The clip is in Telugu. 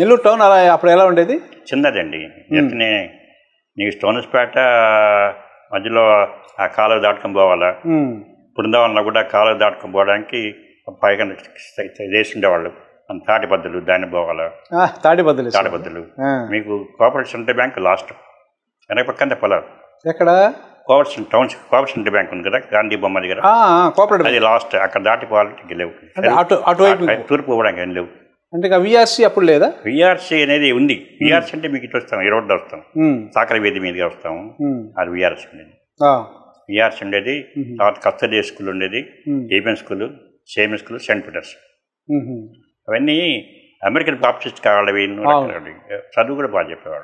నెల్లూరు టౌన్ అలా అప్పుడు ఎలా ఉండేది చిన్నదండి జట్నే నీకు స్టోన్స్పేట మధ్యలో ఆ కాలువ దాటుకొని పోవాలా బృందావనంలో కూడా కాలువ దాటుకొని పోవడానికి పైగా చేసి ఉండేవాళ్ళు తాటి బద్దలు దాని పోవాలా తాటి బద్దలు తాటి బద్దలు మీకు కోఆపరేషన్ సెంటర్ బ్యాంక్ లాస్ట్ వెనక పక్కన పొలాలు ఎక్కడ కోఆపరేషన్ టౌన్ కోఆపరేషన్ బ్యాంక్ ఉంది కదా గాంధీ బొమ్మ దగ్గర అది లాస్ట్ అక్కడ దాటిపోవాలంటే లేవు తూర్పు పోవడానికి లేవు అంటే విఆర్సీ అప్పుడు లేదా విఆర్సీ అనేది ఉంది విఆర్సీ hmm. అంటే మీకు ఇట్లా వస్తాం ఈ రోడ్డు వస్తాం hmm. సాకర వేది మీదుగా వస్తాము hmm. అది విఆర్సీ ఉండేది విఆర్సీ ఉండేది తర్వాత కస్తడి స్కూల్ ఉండేది ABN school same school saint Peter's అవన్నీ అమెరికన్ బాప్టిస్ట్ కావాలి చదువు కూడా బాగా చెప్పేవాడు